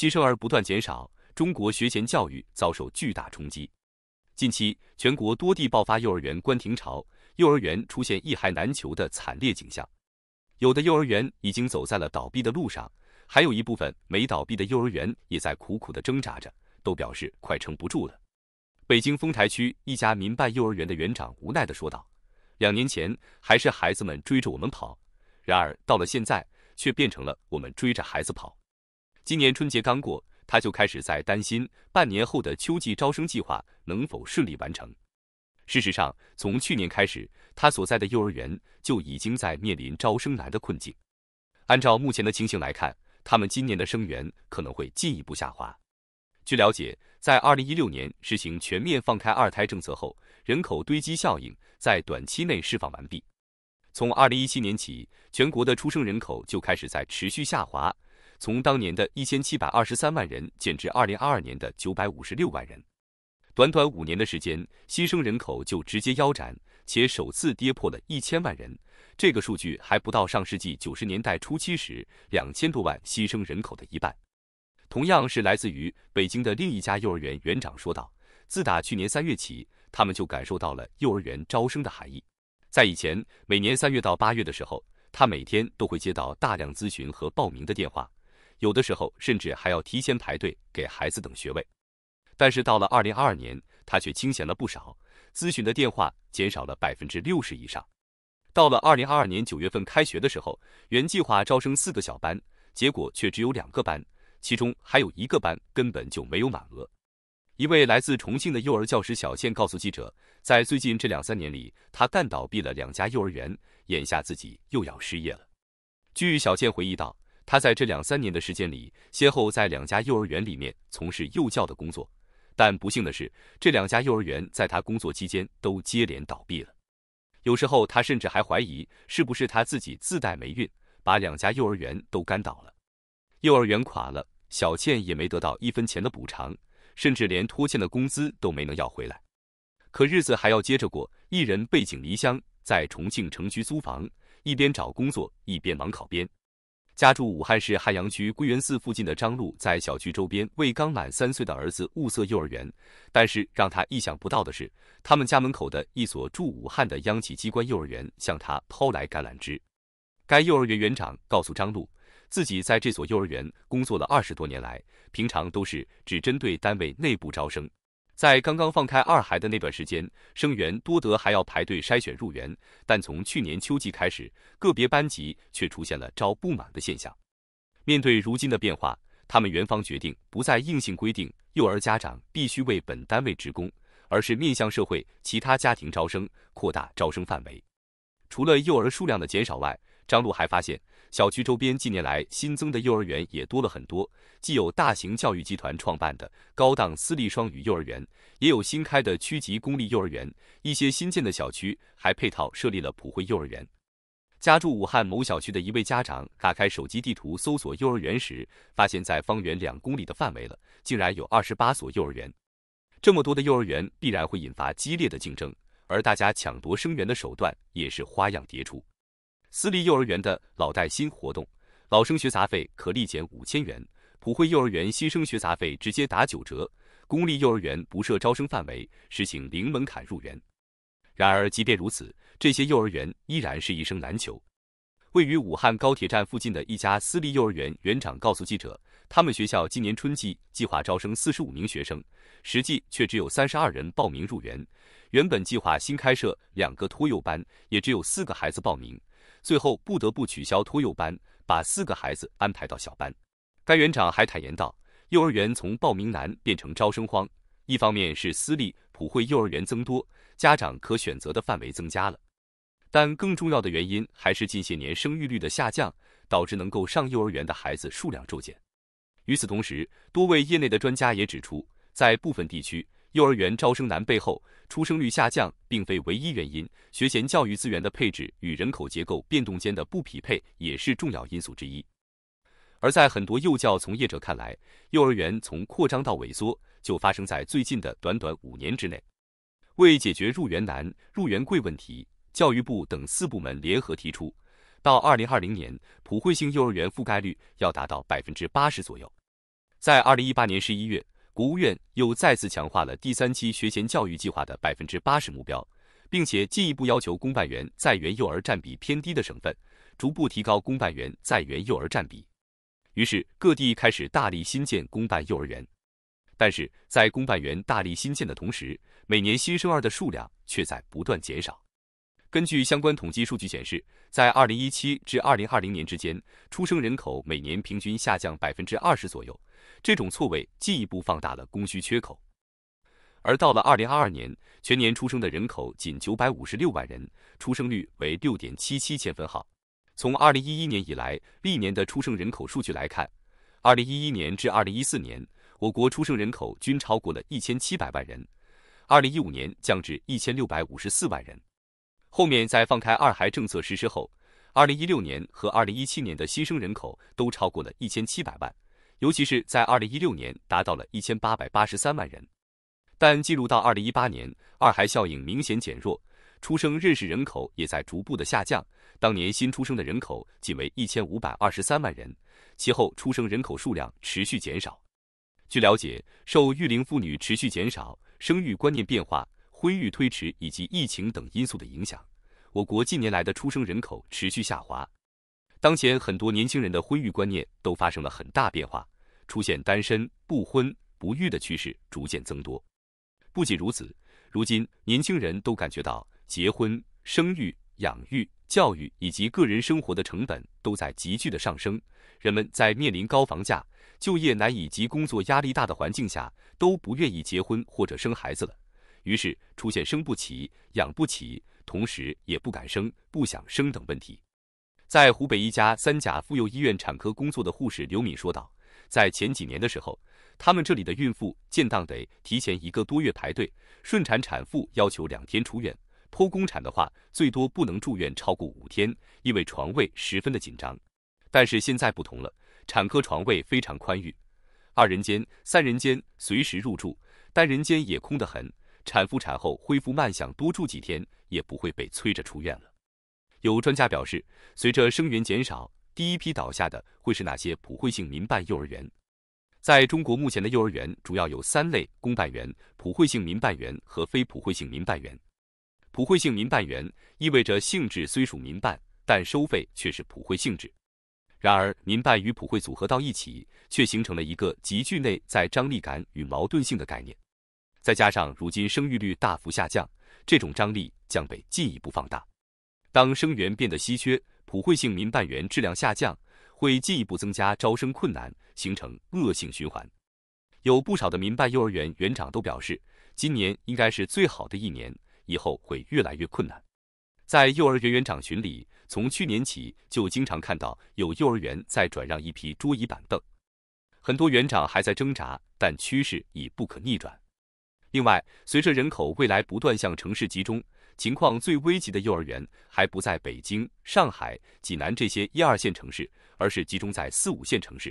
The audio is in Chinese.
新生儿不断减少，中国学前教育遭受巨大冲击。近期，全国多地爆发幼儿园关停潮，幼儿园出现一孩难求的惨烈景象。有的幼儿园已经走在了倒闭的路上，还有一部分没倒闭的幼儿园也在苦苦的挣扎着，都表示快撑不住了。北京丰台区一家民办幼儿园的园长无奈地说道：“两年前还是孩子们追着我们跑，然而到了现在，却变成了我们追着孩子跑。”今年春节刚过，他就开始在担心半年后的秋季招生计划能否顺利完成。事实上，从去年开始，他所在的幼儿园就已经在面临招生难的困境。按照目前的情形来看，他们今年的生源可能会进一步下滑。据了解，在二零一六年实行全面放开二胎政策后，人口堆积效应在短期内释放完毕。从二零一七年起，全国的出生人口就开始在持续下滑。从当年的一千七百二十三万人减至二零二二年的九百五十六万人，短短五年的时间，新生人口就直接腰斩，且首次跌破了一千万人。这个数据还不到上世纪九十年代初期时两千多万新生人口的一半。同样是来自于北京的另一家幼儿园园长说道：“自打去年三月起，他们就感受到了幼儿园招生的含义。在以前，每年三月到八月的时候，他每天都会接到大量咨询和报名的电话。”有的时候甚至还要提前排队给孩子等学位，但是到了二零二二年，他却清闲了不少，咨询的电话减少了百分之六十以上。到了二零二二年九月份开学的时候，原计划招生四个小班，结果却只有两个班，其中还有一个班根本就没有满额。一位来自重庆的幼儿教师小倩告诉记者，在最近这两三年里，她干倒闭了两家幼儿园，眼下自己又要失业了。据小倩回忆道。他在这两三年的时间里，先后在两家幼儿园里面从事幼教的工作，但不幸的是，这两家幼儿园在他工作期间都接连倒闭了。有时候，他甚至还怀疑是不是他自己自带霉运，把两家幼儿园都干倒了。幼儿园垮了，小倩也没得到一分钱的补偿，甚至连拖欠的工资都没能要回来。可日子还要接着过，一人背井离乡，在重庆城区租房，一边找工作，一边忙考编。家住武汉市汉阳区归元寺附近的张璐，在小区周边为刚满三岁的儿子物色幼儿园，但是让他意想不到的是，他们家门口的一所驻武汉的央企机关幼儿园向他抛来橄榄枝。该幼儿园园长告诉张璐，自己在这所幼儿园工作了二十多年，来平常都是只针对单位内部招生。在刚刚放开二孩的那段时间，生源多得还要排队筛选入园。但从去年秋季开始，个别班级却出现了招不满的现象。面对如今的变化，他们园方决定不再硬性规定幼儿家长必须为本单位职工，而是面向社会其他家庭招生，扩大招生范围。除了幼儿数量的减少外，张璐还发现，小区周边近年来新增的幼儿园也多了很多，既有大型教育集团创办的高档私立双语幼儿园，也有新开的区级公立幼儿园。一些新建的小区还配套设立了普惠幼儿园。家住武汉某小区的一位家长打开手机地图搜索幼儿园时，发现，在方圆两公里的范围了，竟然有二十八所幼儿园。这么多的幼儿园必然会引发激烈的竞争，而大家抢夺生源的手段也是花样迭出。私立幼儿园的老带新活动，老生学杂费可立减五千元；普惠幼儿园新生学杂费直接打九折；公立幼儿园不设招生范围，实行零门槛入园。然而，即便如此，这些幼儿园依然是一生难求。位于武汉高铁站附近的一家私立幼儿园园长告诉记者，他们学校今年春季计划招生四十五名学生，实际却只有三十二人报名入园。原本计划新开设两个托幼班，也只有四个孩子报名。最后不得不取消托幼班，把四个孩子安排到小班。该园长还坦言道：“幼儿园从报名难变成招生荒，一方面是私立普惠幼儿园增多，家长可选择的范围增加了，但更重要的原因还是近些年生育率的下降，导致能够上幼儿园的孩子数量骤减。”与此同时，多位业内的专家也指出，在部分地区。幼儿园招生难背后，出生率下降并非唯一原因，学前教育资源的配置与人口结构变动间的不匹配也是重要因素之一。而在很多幼教从业者看来，幼儿园从扩张到萎缩，就发生在最近的短短五年之内。为解决入园难、入园贵问题，教育部等四部门联合提出，到二零二零年，普惠性幼儿园覆盖率要达到百分之八十左右。在二零一八年十一月。国务院又再次强化了第三期学前教育计划的百分之八十目标，并且进一步要求公办园在园幼儿占比偏低的省份，逐步提高公办园在园幼儿占比。于是，各地开始大力新建公办幼儿园。但是在公办园大力新建的同时，每年新生儿的数量却在不断减少。根据相关统计数据显示，在二零一七至二零二零年之间，出生人口每年平均下降百分之二十左右。这种错位进一步放大了供需缺口，而到了二零二二年，全年出生的人口仅九百五十六万人，出生率为六点七七千分号。从二零一一年以来历年的出生人口数据来看，二零一一年至二零一四年，我国出生人口均超过了一千七百万人，二零一五年降至一千六百五十四万人。后面在放开二孩政策实施后，二零一六年和二零一七年的新生人口都超过了一千七百万。尤其是在2016年达到了1883万人，但进入到2018年，二孩效应明显减弱，出生认识人口也在逐步的下降。当年新出生的人口仅为1523万人，其后出生人口数量持续减少。据了解，受育龄妇女持续减少、生育观念变化、婚育推迟以及疫情等因素的影响，我国近年来的出生人口持续下滑。当前，很多年轻人的婚育观念都发生了很大变化。出现单身不婚不育的趋势逐渐增多。不仅如此，如今年轻人都感觉到结婚、生育、养育、教育以及个人生活的成本都在急剧的上升。人们在面临高房价、就业难以及工作压力大的环境下，都不愿意结婚或者生孩子了。于是出现生不起、养不起，同时也不敢生、不想生等问题。在湖北一家三甲妇幼医院产科工作的护士刘敏说道。在前几年的时候，他们这里的孕妇建档得提前一个多月排队，顺产产妇要求两天出院，剖宫产的话最多不能住院超过五天，因为床位十分的紧张。但是现在不同了，产科床位非常宽裕，二人间、三人间随时入住，单人间也空得很。产妇产后恢复慢，想多住几天也不会被催着出院了。有专家表示，随着生源减少。第一批倒下的会是那些普惠性民办幼儿园。在中国目前的幼儿园主要有三类：公办园、普惠性民办园和非普惠性民办园。普惠性民办园意味着性质虽属民办，但收费却是普惠性质。然而，民办与普惠组合到一起，却形成了一个极具内在张力感与矛盾性的概念。再加上如今生育率大幅下降，这种张力将被进一步放大。当生源变得稀缺，普惠性民办园质量下降，会进一步增加招生困难，形成恶性循环。有不少的民办幼儿园园长都表示，今年应该是最好的一年，以后会越来越困难。在幼儿园园长群里，从去年起就经常看到有幼儿园在转让一批桌椅板凳，很多园长还在挣扎，但趋势已不可逆转。另外，随着人口未来不断向城市集中，情况最危急的幼儿园还不在北京、上海、济南这些一二线城市，而是集中在四五线城市。